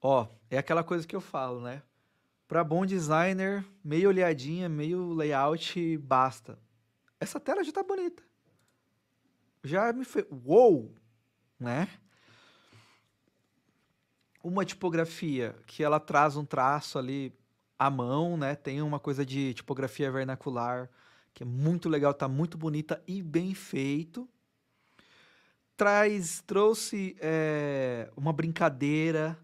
Ó, é aquela coisa que eu falo, né? Para bom designer, meio olhadinha, meio layout, basta. Essa tela já tá bonita. Já me fez. Uou! Né? Uma tipografia que ela traz um traço ali à mão, né? Tem uma coisa de tipografia vernacular que é muito legal, tá muito bonita e bem feito. Traz, trouxe é, uma brincadeira,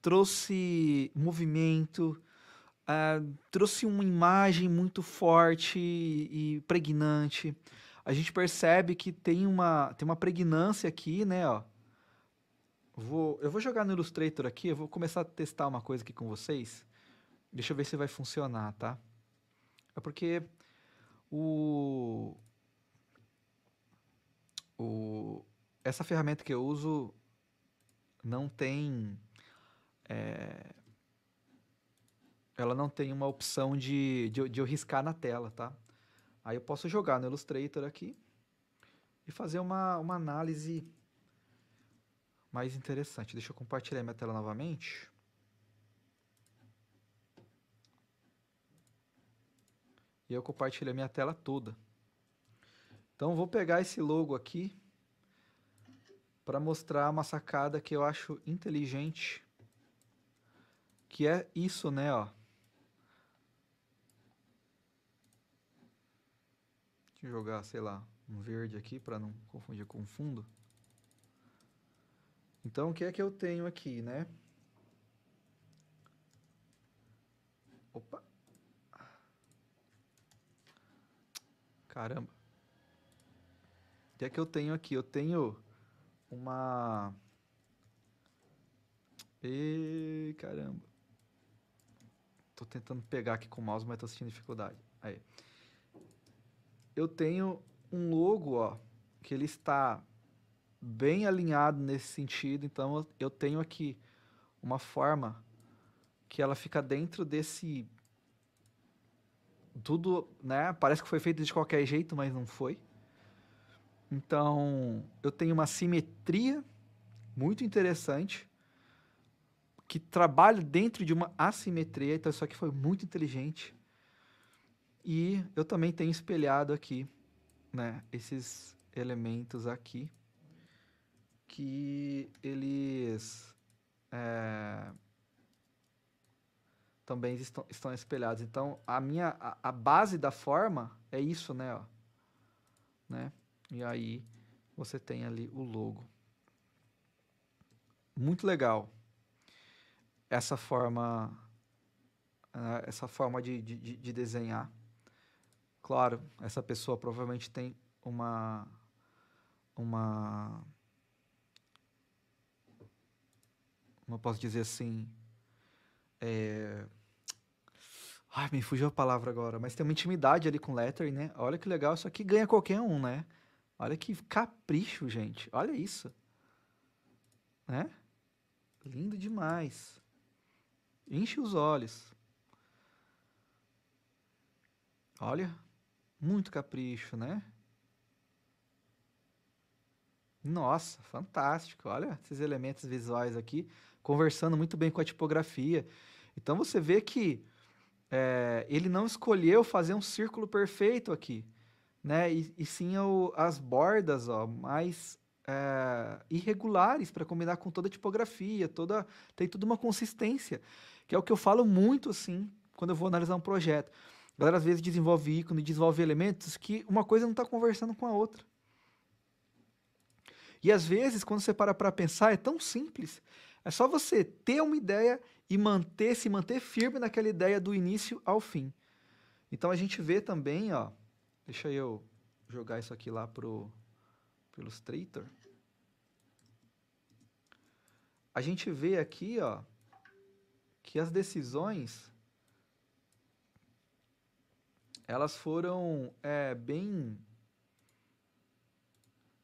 trouxe movimento, uh, trouxe uma imagem muito forte e pregnante. A gente percebe que tem uma, tem uma pregnância aqui, né? Ó. Vou, eu vou jogar no Illustrator aqui, eu vou começar a testar uma coisa aqui com vocês. Deixa eu ver se vai funcionar, tá? É porque o, o essa ferramenta que eu uso não tem é... Ela não tem uma opção de, de, de eu riscar na tela, tá? Aí eu posso jogar no Illustrator aqui e fazer uma, uma análise mais interessante. Deixa eu compartilhar minha tela novamente. E eu compartilho a minha tela toda. Então vou pegar esse logo aqui para mostrar uma sacada que eu acho inteligente que é isso, né, ó. Deixa eu jogar, sei lá, um verde aqui para não confundir com fundo. Então, o que é que eu tenho aqui, né? Opa. Caramba. O que é que eu tenho aqui? Eu tenho uma... E caramba. Tô tentando pegar aqui com o mouse, mas tô sentindo dificuldade. Aí. Eu tenho um logo, ó, que ele está bem alinhado nesse sentido, então eu tenho aqui uma forma que ela fica dentro desse tudo, né? Parece que foi feito de qualquer jeito, mas não foi. Então, eu tenho uma simetria muito interessante que trabalha dentro de uma assimetria, então isso aqui foi muito inteligente. E eu também tenho espelhado aqui, né, esses elementos aqui, que eles é, também estão, estão, espelhados. Então, a minha, a, a, base da forma é isso, né, ó, né? E aí você tem ali o logo. Muito legal essa forma uh, essa forma de, de, de, desenhar claro essa pessoa provavelmente tem uma uma como posso dizer assim é... ai me fugiu a palavra agora mas tem uma intimidade ali com lettering né olha que legal isso aqui ganha qualquer um né olha que capricho gente olha isso né lindo demais Enche os olhos. Olha, muito capricho, né? Nossa, fantástico. Olha esses elementos visuais aqui, conversando muito bem com a tipografia. Então você vê que é, ele não escolheu fazer um círculo perfeito aqui, né? E, e sim o, as bordas ó, mais é, irregulares para combinar com toda a tipografia, toda, tem toda uma consistência que é o que eu falo muito, assim, quando eu vou analisar um projeto. A galera às vezes desenvolve ícone, desenvolve elementos que uma coisa não está conversando com a outra. E às vezes, quando você para para pensar, é tão simples. É só você ter uma ideia e manter, se manter firme naquela ideia do início ao fim. Então a gente vê também, ó, deixa eu jogar isso aqui lá pro, pro Illustrator. A gente vê aqui, ó, que as decisões elas foram é, bem.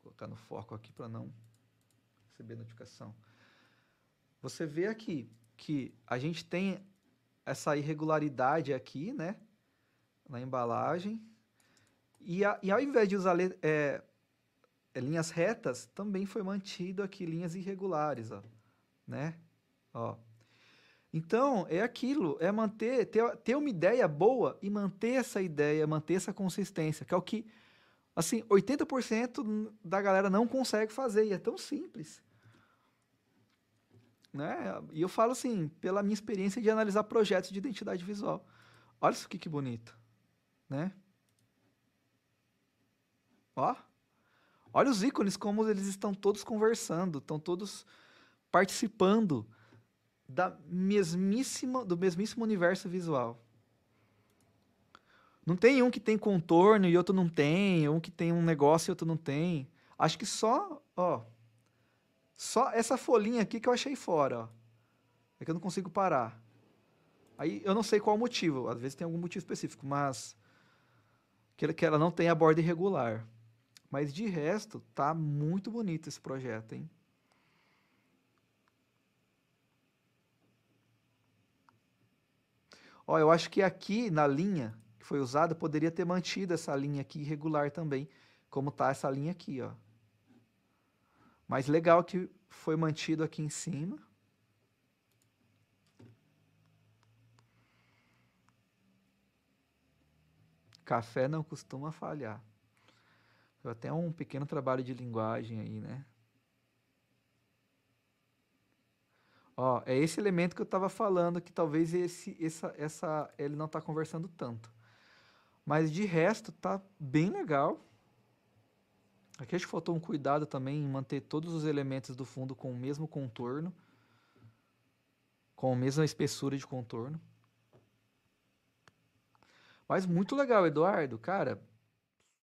Vou colocar no foco aqui para não receber notificação. Você vê aqui que a gente tem essa irregularidade aqui, né? Na embalagem. E, a, e ao invés de usar é, é, linhas retas, também foi mantido aqui linhas irregulares, ó, né? Ó, então, é aquilo, é manter, ter, ter uma ideia boa e manter essa ideia, manter essa consistência, que é o que, assim, 80% da galera não consegue fazer, e é tão simples. Né? E eu falo assim, pela minha experiência de analisar projetos de identidade visual. Olha isso aqui que bonito, né? Ó, olha os ícones, como eles estão todos conversando, estão todos participando, da mesmíssima, do mesmíssimo universo visual. Não tem um que tem contorno e outro não tem, um que tem um negócio e outro não tem. Acho que só, ó, só essa folhinha aqui que eu achei fora, ó. É que eu não consigo parar. Aí eu não sei qual o motivo, às vezes tem algum motivo específico, mas que ela não tem a borda irregular. Mas de resto, tá muito bonito esse projeto, hein? Ó, eu acho que aqui na linha que foi usada, poderia ter mantido essa linha aqui regular também, como tá essa linha aqui, ó. Mas legal que foi mantido aqui em cima. Café não costuma falhar. Eu até um pequeno trabalho de linguagem aí, né? Ó, é esse elemento que eu estava falando que talvez esse, essa, essa, ele não está conversando tanto. Mas de resto tá bem legal. Aqui acho que faltou um cuidado também em manter todos os elementos do fundo com o mesmo contorno, com a mesma espessura de contorno. Mas muito legal, Eduardo, cara.